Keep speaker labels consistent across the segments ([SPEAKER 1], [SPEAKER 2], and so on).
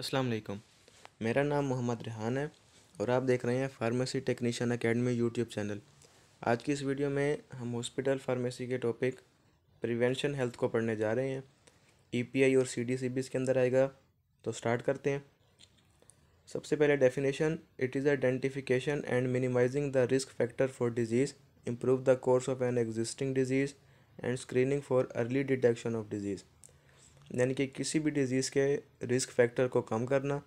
[SPEAKER 1] अस्सलाम वालेकुम मेरा नाम मोहम्मद रिहान है और आप देख रहे हैं pharmacy technician academy YouTube channel आज की इस वीडियो में हम हॉस्पिटल फार्मेसी के टॉपिक प्रिवेंशन हेल्थ को पढ़ने जा रहे हैं ईपीआई e और सी डी सी बी इसके अंदर आएगा तो स्टार्ट करते हैं सबसे पहले definition it is identification and minimising the risk factor for disease improve the course of an existing disease and screening for early detection of disease यानी कि किसी भी डिज़ीज़ के रिस्क फैक्टर को कम करना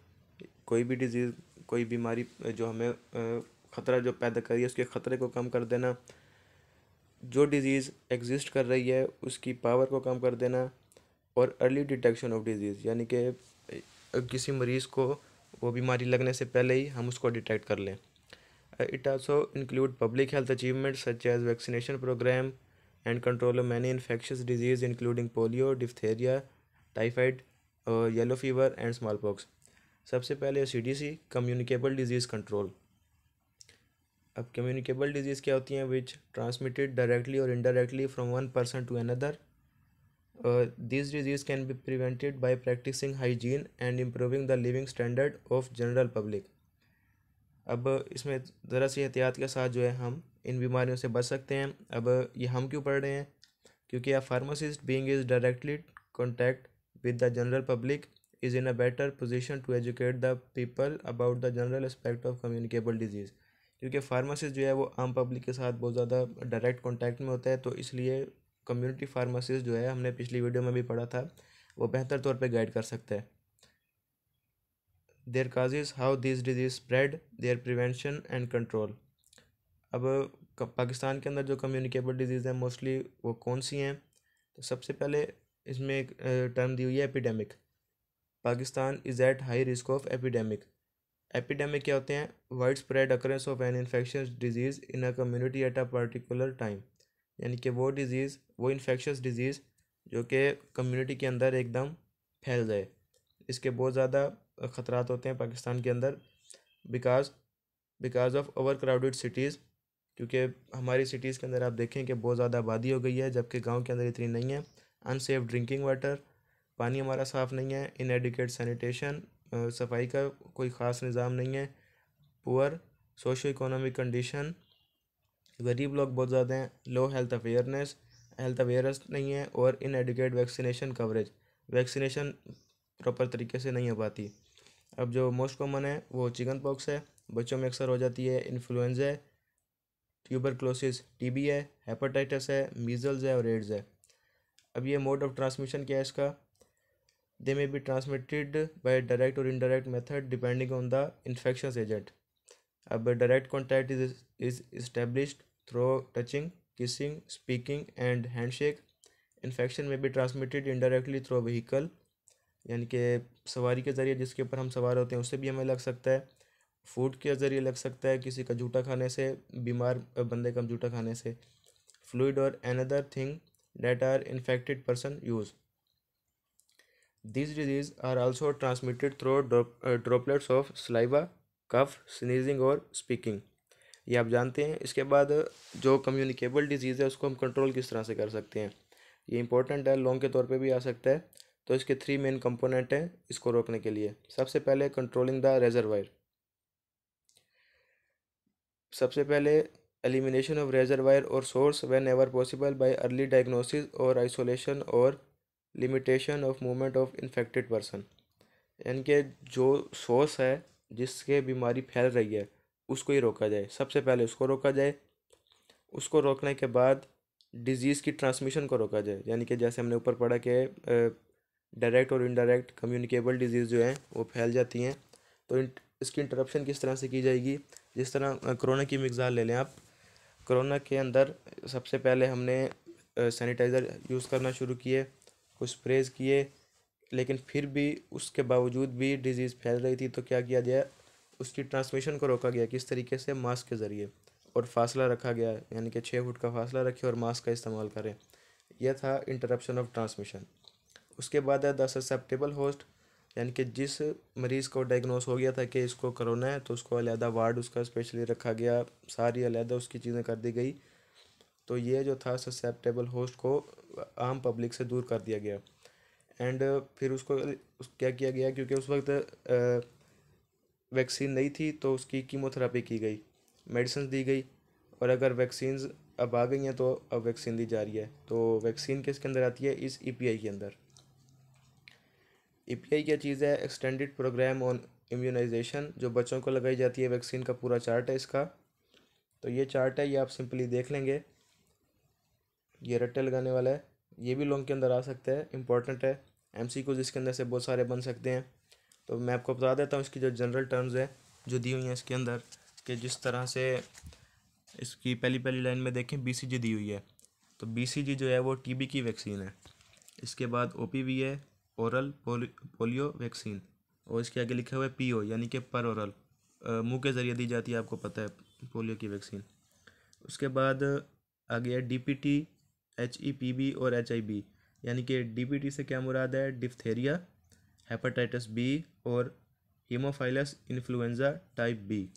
[SPEAKER 1] कोई भी डिज़ीज़ कोई बीमारी जो हमें ख़तरा जो पैदा करी है उसके ख़तरे को कम कर देना जो डिज़ीज़ एग्जिस्ट कर रही है उसकी पावर को कम कर देना और अर्ली डिटेक्शन ऑफ डिज़ीज़ यानी कि किसी मरीज़ को वो बीमारी लगने से पहले ही हम उसको डिटेक्ट कर लें it also include public health achievement such as vaccination programme and control of many infectious disease including polio diphtheria typhoid और yellow fever and smallpox सबसे पहले C D C communicable disease control अब communicable disease क्या होती हैं which transmitted directly और indirectly from one person to another this disease can be prevented by practising hygiene and improving the living standard of general public अब इसमें ज़रा सी एहतियात के साथ जो है हम इन बीमारियों से बच सकते हैं अब ये हम क्यों पढ़ रहे हैं क्योंकि a pharmacist being is directly contact with the general public is in a better position to educate the people about the general aspect of communicable disease क्योंकि फार्मासिस्ट जो है वो आम पब्लिक के साथ बहुत ज़्यादा डायरेक्ट कॉन्टैक्ट में होता है तो इसलिए कम्युनिटी फार्मासिस्ट जो है हमने पिछली वीडियो में भी पढ़ा था वो बेहतर तौर पे गाइड कर सकते हैं their causes how this disease spread their prevention and control अब पाकिस्तान के अंदर जो कम्युनिकेबल डिजीज़ हैं मोस्टली वो कौन सी हैं तो सबसे पहले इसमें एक टर्म दी हुई है epidemic Pakistan is at high risk of epidemic epidemic क्या होते हैं wide spread occurrence of an infection disease in a community at a particular time यानी कि वो डिज़ीज़ वो इन्फेक्शस डिज़ीज़ जो कि कम्युनिटी के अंदर एकदम फैल जाए इसके बहुत ज़्यादा ख़तरात होते हैं पाकिस्तान के अंदर because because of over crowded cities क्योंकि हमारी सिटीज़ के अंदर आप देखें कि बहुत ज़्यादा आबादी हो गई है जबकि गांव के अंदर इतनी नहीं है अनसेफ ड्रिंकिंग वाटर पानी हमारा साफ़ नहीं है इनएडिकेट सैनिटेशन सफाई का कोई ख़ास निज़ाम नहीं है पुअर सोशो इकोनॉमिक कंडीशन गरीब लोग बहुत ज़्यादा हैं low health awareness health awareness नहीं है और inadequate vaccination coverage vaccination proper तरीके से नहीं हो पाती अब जो मोस्ट कॉमन है वो चिकन पॉक्स है बच्चों में अक्सर हो जाती है इन्फ्लुएंजा है ट्यूबर क्लोसिस टीबी है हेपाटाइटस है मीज़ल्स है और एड्स है अब ये मोड ऑफ ट्रांसमिशन क्या है इसका they may be transmitted by direct और indirect method depending on the infection agent अब direct contact is is established through touching speaking and hand shake infection में भी ट्रांसमिटेड इनडायरेक्टली थ्रो व्हीकल यानी कि सवारी के ज़रिए जिसके ऊपर हम सवार होते हैं उससे भी हमें लग सकता है फूड के ज़रिए लग सकता है किसी का जूठा खाने से बीमार बंदे का जूठा खाने से फ्लूड और another thing that are infected person use these diseases are also transmitted through dro uh, droplets of saliva cough sneezing और स्पीकिंग ये आप जानते हैं इसके बाद जो कम्युनिकेबल डिजीज़ है उसको हम कंट्रोल किस तरह से कर सकते हैं ये इंपॉर्टेंट है लॉन्ग के तौर पे भी आ सकता है तो इसके थ्री मेन कंपोनेंट हैं इसको रोकने के लिए सबसे पहले कंट्रोलिंग द रेजरवायर सबसे पहले elimination of reservoir or source whenever possible by early diagnosis or isolation or limitation of movement of infected person यानी कि जो सोर्स है जिसके बीमारी फैल रही है उसको ही रोका जाए सबसे पहले उसको रोका जाए उसको रोकने के बाद डिजीज़ की ट्रांसमिशन को रोका जाए यानी कि जैसे हमने ऊपर पढ़ा कि डायरेक्ट और इनडायरेक्ट कम्युनिकेबल डिजीज़ जो हैं वो फैल जाती हैं तो इसकी इंटरप्शन किस तरह से की जाएगी जिस तरह कोरोना की मिकदार ले लें आप कोरोना के अंदर सबसे पहले हमने सैनिटाइज़र यूज़ करना शुरू किए कुछ स्प्रेज किए लेकिन फिर भी उसके बावजूद भी डिजीज़ फैल रही थी तो क्या किया गया उसकी ट्रांसमिशन को रोका गया किस तरीके से मास्क के ज़रिए और फासला रखा गया यानी कि छः फुट का फासला रखें और मास्क का इस्तेमाल करें यह था इंटरप्शन ऑफ ट्रांसमिशन उसके बाद है द ससेप्टेबल होस्ट यानी कि जिस मरीज़ को डायग्नोस हो गया था कि इसको करोना है तो उसको अलहदा वार्ड उसका स्पेशली रखा गया सारी अलहदा उसकी चीज़ें कर दी गई तो ये जो था ससेप्टेबल होस्ट को आम पब्लिक से दूर कर दिया गया एंड फिर उसको क्या किया गया क्योंकि उस वक्त वैक्सीन नहीं थी तो उसकी कीमोथेरापी की गई मेडिसिन दी गई और अगर वैक्सीन अब आ गई हैं तो अब वैक्सीन दी जा रही है तो वैक्सीन किसके अंदर आती है इस ई e के अंदर ए क्या चीज़ है एक्सटेंडेड प्रोग्राम ऑन इम्यूनाइजेशन जो बच्चों को लगाई जाती है वैक्सीन का पूरा चार्ट है इसका तो ये चार्ट है ये आप सिंपली देख लेंगे ये रट्टे लगाने वाला है ये भी लॉन्ग के अंदर आ सकता है इंपॉर्टेंट है एम सी कोज इसके अंदर से बहुत सारे बन सकते हैं तो मैं आपको बता देता हूँ इसकी जो जनरल टर्म्स है जो दी हुई हैं इसके अंदर कि जिस तरह से इसकी पहली पहली लाइन में देखें बी सी जी दी हुई है तो बी सी जी जो है वो टी बी की वैक्सीन है इसके बाद ओ पी वी है ओरल पोलियो वैक्सीन और इसके आगे लिखा हुआ है पीओ यानी कि पर ओरल मुंह के ज़रिए दी जाती है आपको पता है पोलियो की वैक्सीन उसके बाद आ गया D P T H E P B और एच आई बी यानी कि डी पी टी से क्या मुराद है डिफ्थेरिया हेपाटाइटिस बी और हीमोफाइलस इन्फ्लुएंजा टाइप बी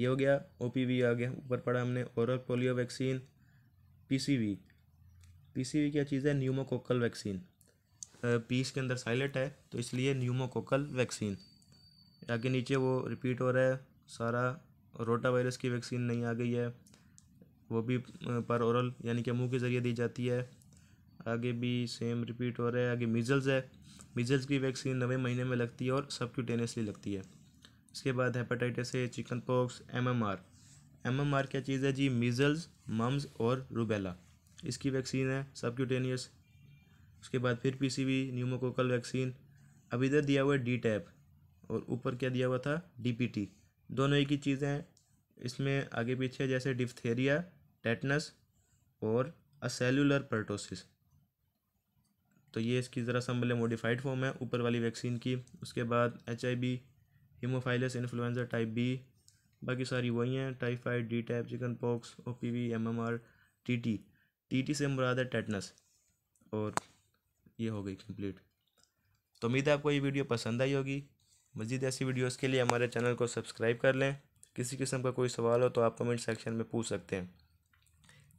[SPEAKER 1] ये हो गया ओ पी वी आ गया ऊपर पढ़ा हमने oral polio vaccine P C V P C V क्या चीज़ है न्यूमोकोकल वैक्सीन पीस के अंदर साइलेंट है तो इसलिए न्यूमोकोकल वैक्सीन आगे नीचे वो रिपीट हो रहा है सारा रोटा वायरस की वैक्सीन नहीं आ गई है वो भी पर औरल यानी कि मुंह के ज़रिए दी जाती है आगे भी सेम रिपीट हो रहा है आगे मिजल्स है मिजल्स की वैक्सीन नवे महीने में लगती है और सबक्यूटेनियसली लगती है इसके बाद हेपेटाइटिस है chicken pox M M R M M R क्या चीज़ है जी मिजल्स मम्स और रूबेला इसकी वैक्सीन है सबक्यूटेनियस उसके बाद फिर P C V pneumococcal vaccine अब इधर दिया हुआ है डी टैप और ऊपर क्या दिया हुआ था डी पी टी दोनों एक ही चीज़ें हैं इसमें आगे पीछे जैसे डिफ्थेरिया टेटनस और अ सेलुलर पर्टोसिस तो ये इसकी ज़रा संभले मॉडिफाइड फॉर्म है ऊपर वाली वैक्सीन की उसके बाद H I B haemophilus influenza type B बाकी सारी वही हैं typhoid D type chicken pox O P V M M R T T T T से मुराद है टेटनस और ये हो गई कंप्लीट तो उम्मीद है आपको ये वीडियो पसंद आई होगी मज़ीद ऐसी वीडियोज़ के लिए हमारे चैनल को सब्सक्राइब कर लें किसी किस्म का कोई सवाल हो तो आप कमेंट सेक्शन में पूछ सकते हैं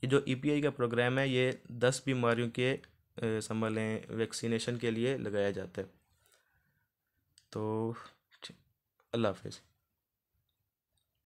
[SPEAKER 1] ये जो ई e का प्रोग्राम है ये दस बीमारियों के समझ लें वैक्सीनेशन के लिए लगाया जाता है तो अल्लाह हाफिज़